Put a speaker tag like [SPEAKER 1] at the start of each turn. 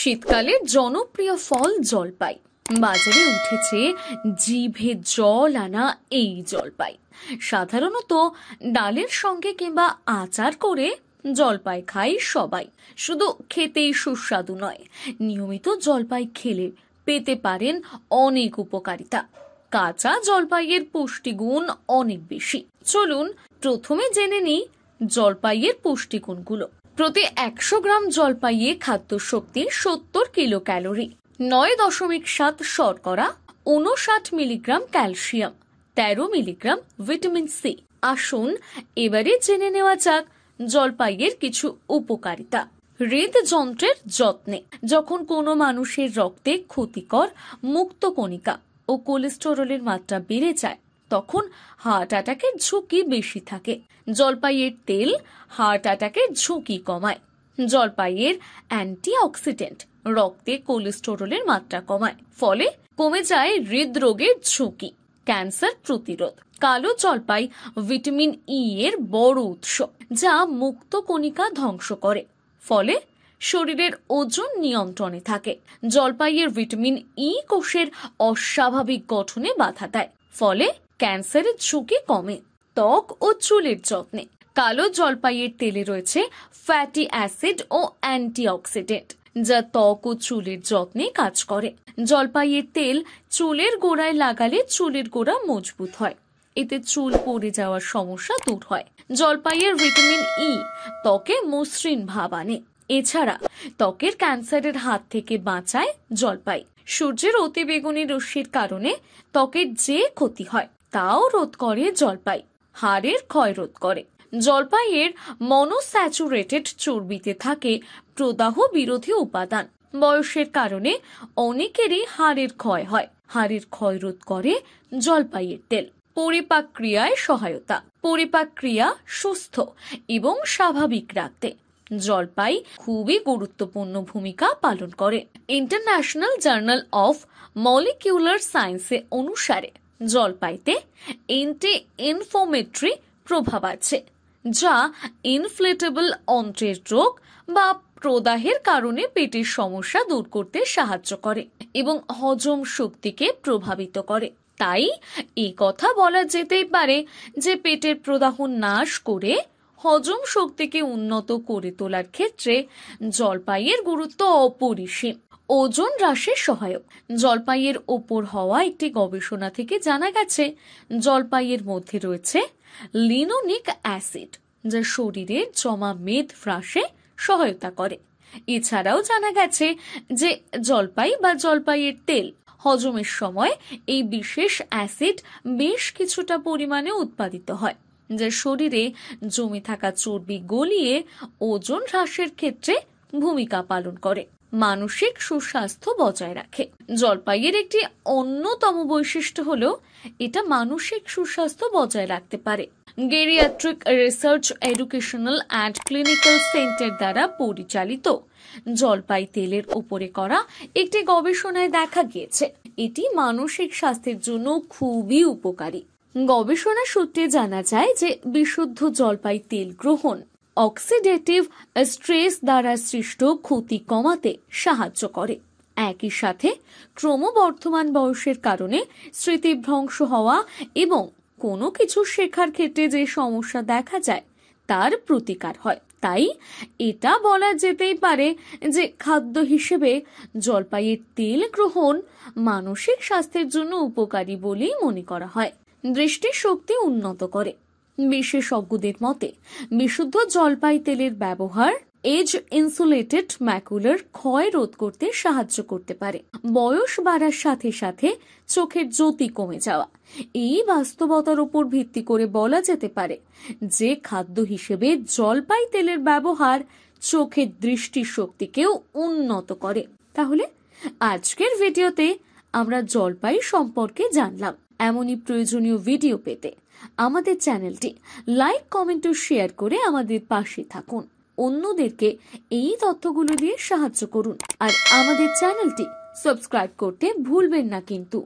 [SPEAKER 1] শীতকালে জনপ্রিয় ফল জলপাই বাজারে উঠেছে জিভে জল আনা এই জলপাই সাধারণত ডালের সঙ্গে কিংবা আচার করে জলপাই খায় সবাই শুধু খেতেই সুস্বাদু নয় নিয়মিত জলপাই খেলে পেতে পারেন অনেক উপকারিতা কাঁচা জলপাইয়ের পুষ্টিগুণ অনেক বেশি চলুন প্রথমে জেনে নিই জলপাইয়ের পুষ্টিগুণগুলো প্রতি একশো গ্রাম জল পাইয়ে খাদ্য শক্তি সত্তর কিলো ক্যালোরি নয় দশমিক সাত শর্করা উনষাট মিলিগ্রাম ক্যালসিয়াম তেরো মিলিগ্রাম ভিটামিন সি আসুন এবারে জেনে নেওয়া যাক জলপাইয়ের কিছু উপকারিতা হৃদযন্ত্রের যত্নে যখন কোনো মানুষের রক্তে ক্ষতিকর মুক্ত কণিকা ও কোলেস্টেরলের মাত্রা বেড়ে যায় তখন হার্ট অ্যাটাকের ঝুঁকি বেশি থাকে জলপাইয়ের তেল হার্ট অ্যাটাকের ঝুঁকি কমায় জলপাইয়ের অ্যান্টিঅক্সিডেন্ট রক্তে কোলেস্টেরলের মাত্রা কমায় ফলে কমে যায় হৃদরোগের ঝুঁকি ক্যান্সার প্রতিরোধ কালো জলপাই ভিটামিন ই e এর বড় উৎস যা মুক্ত কণিকা ধ্বংস করে ফলে শরীরের ওজন নিয়ন্ত্রণে থাকে জলপাইয়ের ভিটামিন ই e কোষের অস্বাভাবিক গঠনে বাধা দেয় ফলে ক্যান্সারের ঝুঁকি কমে ত্বক ও চুলের যত্নে কালো জলপাইয়ের তেলে রয়েছে ফ্যাটি অ্যাসিড ও অ্যান্টিঅক্সিডেন্ট যা ত্বক ও চুলের যত্নে কাজ করে জলপাইয়ের তেল চুলের গোড়ায় লাগালে চুলের গোড়া মজবুত হয় এতে চুল পড়ে যাওয়ার সমস্যা দূর হয় জলপাইয়ের ভিটামিন ই e ত্বকে মসৃণ ভাব আনে এছাড়া ত্বকের ক্যান্সারের হাত থেকে বাঁচায় জলপাই সূর্যের অতিবেগুনি রশ্মির কারণে ত্বকের যে ক্ষতি হয় তাও রোধ করে জলপাই হাড়ের ক্ষয় রোধ করে জলপাইয়ের মনোস্যাচুরেটেড চর্বিতে থাকে প্রদাহ বিরোধী উপাদান বয়সের কারণে অনেকেরই হাড়ের ক্ষয় হয় হাড়ের ক্ষয় রোধ করে জলপাইয়ের তেল পরিপাক ক্রিয়ায় সহায়তা পরিপাক ক্রিয়া সুস্থ এবং স্বাভাবিক রাখতে জলপাই খুবই গুরুত্বপূর্ণ ভূমিকা পালন করে ইন্টারন্যাশনাল জার্নাল অফ মলিকিউলার সায়েন্সে অনুসারে জলপাইতে এন্টি ইনফোমেট্রি প্রভাব আছে যা ইনফ্লেটেবল অন্ত্রের রোগ বা প্রদাহের কারণে পেটের সমস্যা দূর করতে সাহায্য করে এবং হজম শক্তিকে প্রভাবিত করে তাই এই কথা বলা যেতেই পারে যে পেটের প্রদাহ নাশ করে হজম শক্তিকে উন্নত করে তোলার ক্ষেত্রে জলপাইয়ের গুরুত্ব অপরিসীম ওজন হ্রাসের সহায়ক জলপাইয়ের ওপর হওয়া একটি গবেষণা থেকে জানা গেছে জলপাইয়ের মধ্যে রয়েছে লিনোনিক অ্যাসিড যা শরীরে জমা মেদ হ্রাসে সহায়তা করে এছাড়াও জানা গেছে যে জলপাই বা জলপাইয়ের তেল হজমের সময় এই বিশেষ অ্যাসিড বেশ কিছুটা পরিমাণে উৎপাদিত হয় যা শরীরে জমে থাকা চর্বি গলিয়ে ওজন হ্রাসের ক্ষেত্রে ভূমিকা পালন করে মানসিক সুস্বাস্থ্য বজায় রাখে জলপাইয়ের একটি অন্যতম বৈশিষ্ট্য হল এটা মানসিক সুস্বাস্থ্য বজায় রাখতে পারে geriatric research educational and clinical center দ্বারা পরিচালিত জলপাই তেলের উপরে করা একটি গবেষণায় দেখা গিয়েছে এটি মানসিক স্বাস্থ্যের জন্য খুবই উপকারী গবেষণা সূত্রে জানা যায় যে বিশুদ্ধ জলপাই তেল গ্রহণ অক্সিডেটিভ স্ট্রেস দ্বারা সৃষ্ট ক্ষতি কমাতে সাহায্য করে একই সাথে ক্রমবর্ধমান বয়সের কারণে স্মৃতিভ্রংশ হওয়া এবং কোনো কিছু শেখার ক্ষেত্রে যে সমস্যা দেখা যায় তার প্রতিকার হয় তাই এটা বলা যেতেই পারে যে খাদ্য হিসেবে জলপাইয়ের তেল গ্রহণ মানসিক স্বাস্থ্যের জন্য উপকারী বলেই মনে করা হয় দৃষ্টিশক্তি উন্নত করে বিশেষজ্ঞদের মতে বিশুদ্ধ জলপাই তেলের ব্যবহার এজ ইনসুলেটেড ম্যাকুলার ক্ষয় রোধ করতে সাহায্য করতে পারে বয়স বাড়ার সাথে সাথে চোখের জ্যোতি কমে যাওয়া এই বাস্তবতার উপর ভিত্তি করে বলা যেতে পারে যে খাদ্য হিসেবে জলপাই তেলের ব্যবহার চোখের দৃষ্টিশক্তিকেও উন্নত করে তাহলে আজকের ভিডিওতে আমরা জলপাই সম্পর্কে জানলাম এমনই প্রয়োজনীয় ভিডিও পেতে আমাদের চ্যানেলটি লাইক কমেন্ট ও শেয়ার করে আমাদের পাশে থাকুন অন্যদেরকে এই তথ্যগুলো দিয়ে সাহায্য করুন আর আমাদের চ্যানেলটি সাবস্ক্রাইব করতে ভুলবেন না কিন্তু